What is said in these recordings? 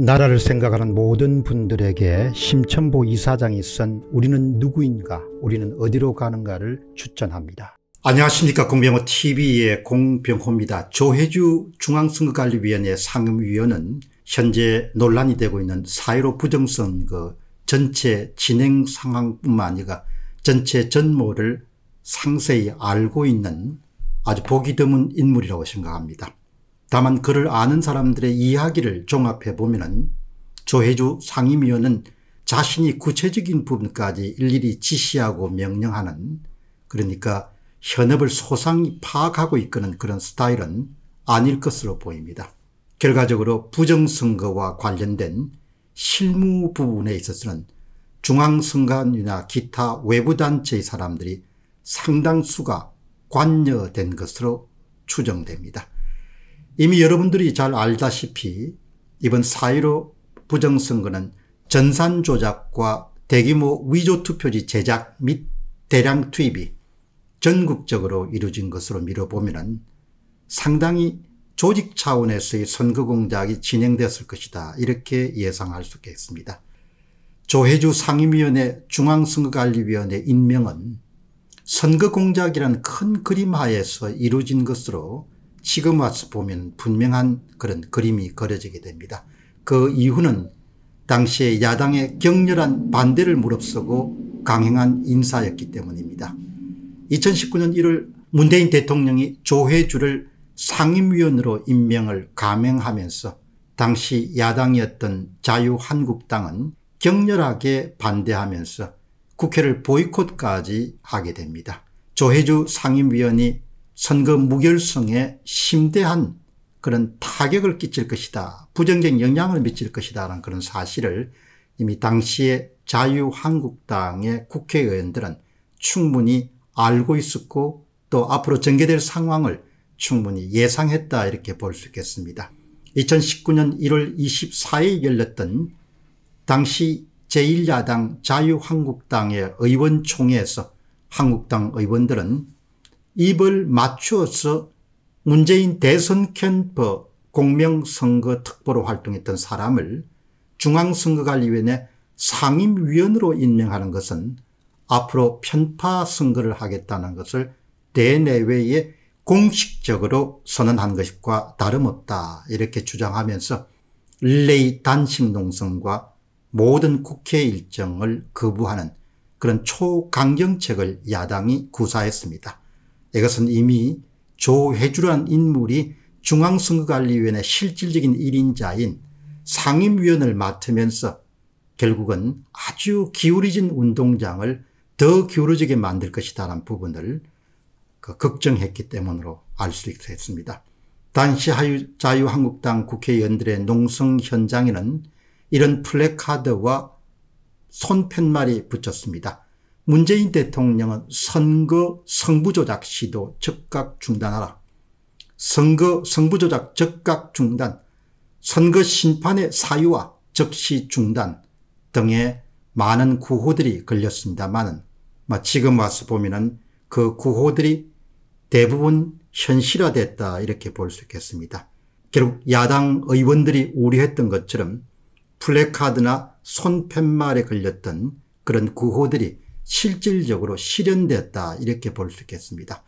나라를 생각하는 모든 분들에게 심천보 이사장이 쓴 우리는 누구인가 우리는 어디로 가는가를 추천합니다. 안녕하십니까 공병호TV의 공병호입니다. 조혜주 중앙선거관리위원회 상임위원은 현재 논란이 되고 있는 사1로 부정선거 전체 진행 상황뿐만 아니라 전체 전모를 상세히 알고 있는 아주 보기 드문 인물이라고 생각합니다. 다만 그를 아는 사람들의 이야기를 종합해 보면 조혜주 상임위원은 자신이 구체적인 부분까지 일일이 지시하고 명령하는 그러니까 현업을 소상히 파악하고 이끄는 그런 스타일은 아닐 것으로 보입니다. 결과적으로 부정선거와 관련된 실무 부분에 있어서는 중앙선관위나 기타 외부단체의 사람들이 상당수가 관여된 것으로 추정됩니다. 이미 여러분들이 잘 알다시피 이번 4.15 부정선거는 전산 조작과 대규모 위조 투표지 제작 및 대량 투입이 전국적으로 이루어진 것으로 미뤄보면 상당히 조직 차원에서의 선거 공작이 진행되었을 것이다 이렇게 예상할 수 있겠습니다. 조혜주 상임위원회 중앙선거관리위원회 임명은 선거 공작이란 큰 그림 하에서 이루어진 것으로 지금 와서 보면 분명한 그런 그림이 그려지게 됩니다. 그 이후는 당시에 야당의 격렬한 반대를 무릅쓰고 강행한 인사였기 때문입니다. 2019년 1월 문재인 대통령이 조혜주를 상임위원으로 임명을 감행하면서 당시 야당이었던 자유한국당은 격렬하게 반대하면서 국회를 보이콧까지 하게 됩니다. 조혜주 상임위원이 선거 그 무결성에 심대한 그런 타격을 끼칠 것이다. 부정적 영향을 미칠 것이다. 라는 그런 사실을 이미 당시에 자유한국당의 국회의원들은 충분히 알고 있었고 또 앞으로 전개될 상황을 충분히 예상했다 이렇게 볼 수 있겠습니다. 2019년 1월 24일 열렸던 당시 제1야당 자유한국당의 의원총회에서 한국당 의원들은 입을 맞추어서 문재인 대선 캠퍼 공명선거 특보로 활동했던 사람을 중앙선거관리위원회 상임위원으로 임명하는 것은 앞으로 편파 선거를 하겠다는 것을 대내외에 공식적으로 선언한 것과 다름없다 이렇게 주장하면서 릴레이 단식 농성과 모든 국회 일정을 거부하는 그런 초강경책을 야당이 구사했습니다. 이것은 이미 조회주란 인물이 중앙선거관리위원회 실질적인 1인자인 상임위원을 맡으면서 결국은 아주 기울어진 운동장을 더 기울어지게 만들 것이다라는 부분을 그 걱정했기 때문으로 알 수 있었습니다. 당시 자유한국당 국회의원들의 농성 현장에는 이런 플래카드와 손팻말이 붙였습니다. 문재인 대통령은 선거 성부조작 시도 즉각 중단하라. 선거 성부조작 즉각 중단, 선거 심판의 사유와 즉시 중단 등의 많은 구호들이 걸렸습니다만 지금 와서 보면은 그 구호들이 대부분 현실화됐다 이렇게 볼 수 있겠습니다. 결국 야당 의원들이 우려했던 것처럼 플래카드나 손팻말에 걸렸던 그런 구호들이 실질적으로 실현됐다 이렇게 볼 수 있겠습니다.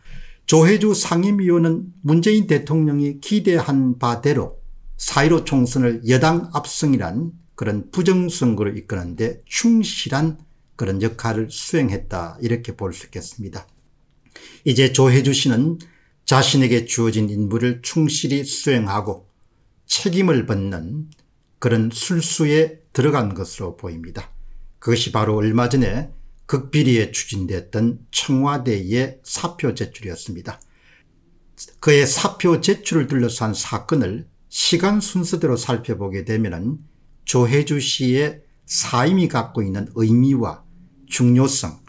조혜주 상임위원은 문재인 대통령이 기대한 바대로 사이로 총선을 여당 압승이란 그런 부정선거로 이끄는데 충실한 그런 역할을 수행했다 이렇게 볼 수 있겠습니다. 이제 조혜주 씨는 자신에게 주어진 임무를 충실히 수행하고 책임을 벗는 그런 술수에 들어간 것으로 보입니다. 그것이 바로 얼마 전에 극비리에 추진됐던 청와대의 사표 제출이었습니다. 그의 사표 제출을 둘러싼 사건을 시간 순서대로 살펴보게 되면 조혜주 씨의 사임이 갖고 있는 의미와 중요성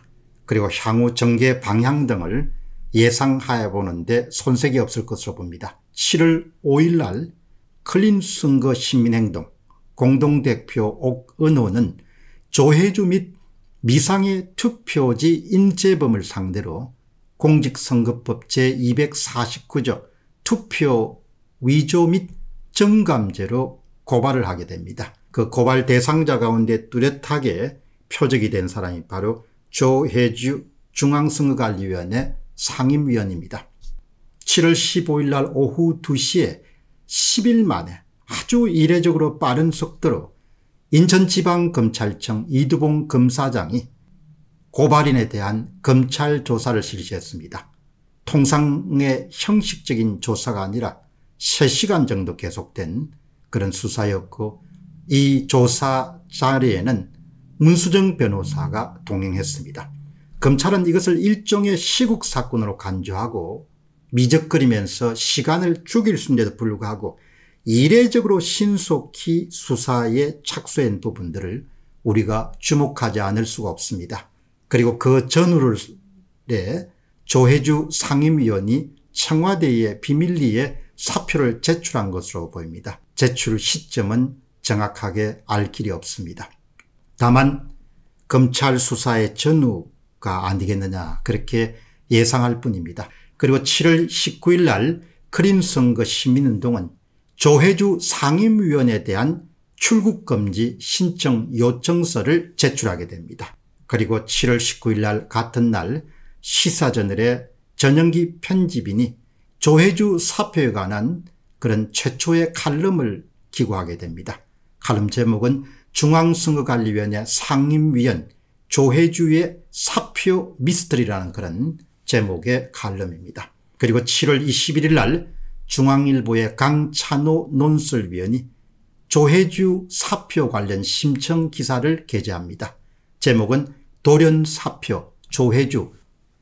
그리고 향후 정계 방향 등을 예상하여 보는데 손색이 없을 것으로 봅니다. 7월 5일 날 클린 선거 시민행동 공동대표 옥은호는 조혜주 및 미상의 투표지 인재범을 상대로 공직선거법 제249조 투표 위조 및정감제로 고발을 하게 됩니다. 그 고발 대상자 가운데 뚜렷하게 표적이 된 사람이 바로 조혜주 중앙선거관리위원회 상임위원입니다. 7월 15일 날 오후 2시에 10일 만에 아주 이례적으로 빠른 속도로 인천지방검찰청 이두봉 검사장이 고발인에 대한 검찰 조사를 실시했습니다. 통상의 형식적인 조사가 아니라 3시간 정도 계속된 그런 수사였고 이 조사 자리에는 문수정 변호사가 동행했습니다. 검찰은 이것을 일종의 시국 사건으로 간주하고 미적거리면서 시간을 죽일 순데도 불구하고 이례적으로 신속히 수사에 착수한 부분들을 우리가 주목하지 않을 수가 없습니다. 그리고 그 전후를에 조혜주 상임위원이 청와대의 비밀리에 사표를 제출한 것으로 보입니다. 제출 시점은 정확하게 알 길이 없습니다. 다만 검찰 수사의 전후가 아니겠느냐 그렇게 예상할 뿐입니다. 그리고 7월 19일 날 크림 선거 시민운동은 조혜주 상임위원에 대한 출국금지 신청 요청서를 제출하게 됩니다. 그리고 7월 19일 날 같은 날 시사저널의 전영기 편집인이 조혜주 사표에 관한 그런 최초의 칼럼을 기고하게 됩니다. 칼럼 제목은 중앙선거관리위원회 상임위원 조혜주의 사표 미스터리라는 그런 제목의 칼럼입니다. 그리고 7월 21일 날 중앙일보의 강찬호 논술위원이 조혜주 사표 관련 심청 기사를 게재합니다. 제목은 도련 사표 조혜주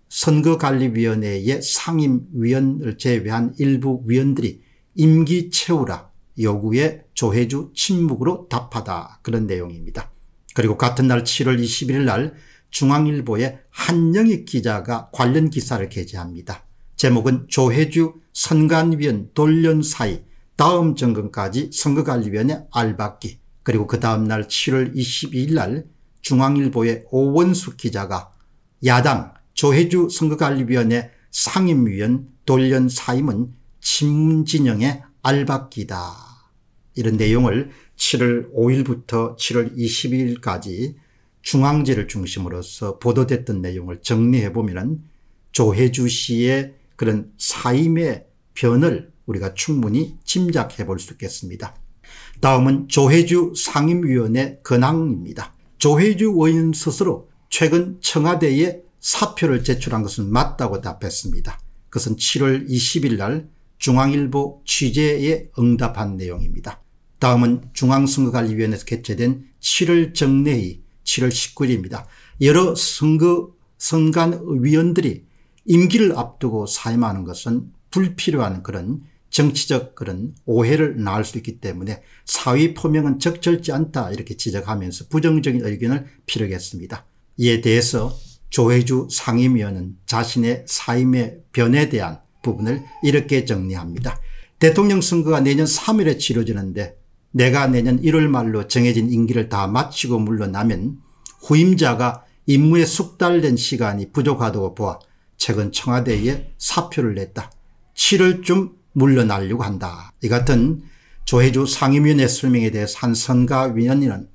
선거관리위원회의 상임위원을 제외한 일부 위원들이 임기 채우라 요구에 조혜주 침묵으로 답하다 그런 내용입니다. 그리고 같은 날 7월 21일 날 중앙일보의 한영익 기자가 관련 기사를 게재합니다. 제목은 조혜주 선관위원 돌연 사이 다음 점검까지 선거관리위원회 알박기 그리고 그 다음날 7월 22일 날 중앙일보의 오원숙 기자가 야당 조혜주 선거관리위원회 상임위원 돌연 사임은 친문진영의 알박기다. 이런 내용을 7월 5일부터 7월 22일까지 중앙지를 중심으로서 보도됐던 내용을 정리해보면 조혜주 씨의 그런 사임의 변을 우리가 충분히 짐작해 볼 수 있겠습니다. 다음은 조혜주 상임위원회 근황입니다. 조혜주 의원 스스로 최근 청와대에 사표를 제출한 것은 맞다고 답했습니다. 그것은 7월 20일 날 중앙일보 취재에 응답한 내용입니다. 다음은 중앙선거관리위원회에서 개최된 7월 정례의 7월 19일입니다. 여러 선거 선관위원들이 임기를 앞두고 사임하는 것은 불필요한 그런 정치적 그런 오해를 낳을 수 있기 때문에 사위 포명은 적절치 않다 이렇게 지적하면서 부정적인 의견을 피력했습니다. 이에 대해서 조혜주 상임위원은 자신의 사임의 변에 대한 부분을 이렇게 정리합니다. 대통령 선거가 내년 3일에 치러지는데 내가 내년 1월 말로 정해진 임기를 다 마치고 물러나면 후임자가 임무에 숙달된 시간이 부족하다고 보아 최근 청와대에 사표를 냈다. 7월쯤 물러나려고 한다. 이 같은 조혜주 상임위원회 설명에 대해 산선가 위원님은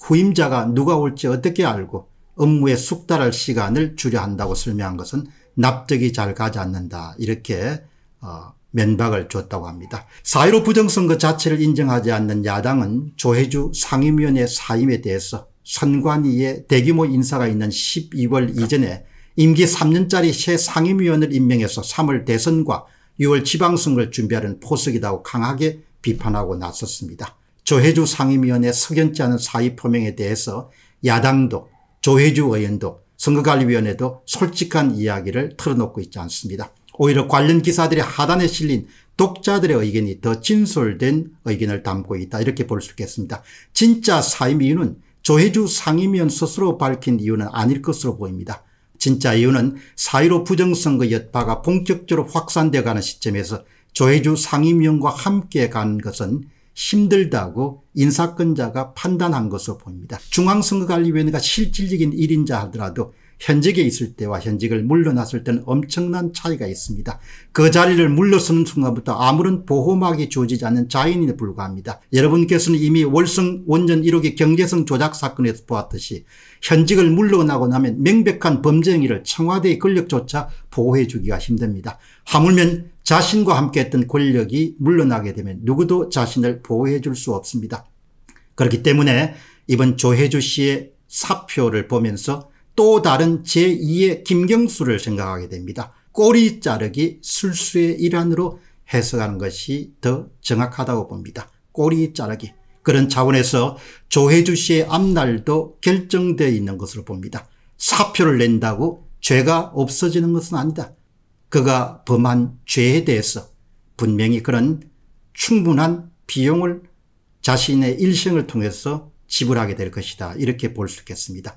후임자가 누가 올지 어떻게 알고 업무에 숙달할 시간을 줄여야 한다고 설명한 것은 납득이 잘 가지 않는다. 이렇게 어, 면박을 줬다고 합니다. 4.15 부정선거 자체를 인정하지 않는 야당은 조혜주 상임위원회 사임에 대해서 선관위에 대규모 인사가 있는 12월 이전에 임기 3년짜리 새 상임위원을 임명해서 3월 대선과 6월 지방선거를 준비하는 포석이다고 강하게 비판하고 나섰습니다. 조혜주 상임위원의 석연치 않은 사의 표명에 대해서 야당도 조혜주 의원도 선거관리위원회도 솔직한 이야기를 틀어놓고 있지 않습니다. 오히려 관련 기사들이 하단에 실린 독자들의 의견이 더 진솔된 의견을 담고 있다 이렇게 볼 수 있겠습니다. 진짜 사임 이유는 조혜주 상임위원 스스로 밝힌 이유는 아닐 것으로 보입니다. 진짜 이유는 사1로 부정선거 여파가 그 본격적으로 확산되어 가는 시점에서 조혜주 상임위원과 함께 간 것은 힘들다고 인사권자가 판단한 것으로 보입니다. 중앙선거관리위원회가 실질적인 일인자 하더라도 현직에 있을 때와 현직을 물러났을 때는 엄청난 차이가 있습니다. 그 자리를 물러서는 순간부터 아무런 보호막이 주어지지 않는 자인인에 불과합니다. 여러분께서는 이미 월성 원전 1호기 경제성 조작 사건에서 보았듯이 현직을 물러나고 나면 명백한 범죄 행위를 청와대의 권력조차 보호해 주기가 힘듭니다. 하물며 자신과 함께했던 권력이 물러나게 되면 누구도 자신을 보호해 줄 수 없습니다. 그렇기 때문에 이번 조혜주 씨의 사표를 보면서 또 다른 제2의 김경수를 생각하게 됩니다. 꼬리 자르기 술수의 일환으로 해석하는 것이 더 정확하다고 봅니다. 꼬리 자르기. 그런 차원에서 조혜주 씨의 앞날도 결정되어 있는 것으로 봅니다. 사표를 낸다고 죄가 없어지는 것은 아니다. 그가 범한 죄에 대해서 분명히 그런 충분한 비용을 자신의 일생을 통해서 지불하게 될 것이다. 이렇게 볼 수 있겠습니다.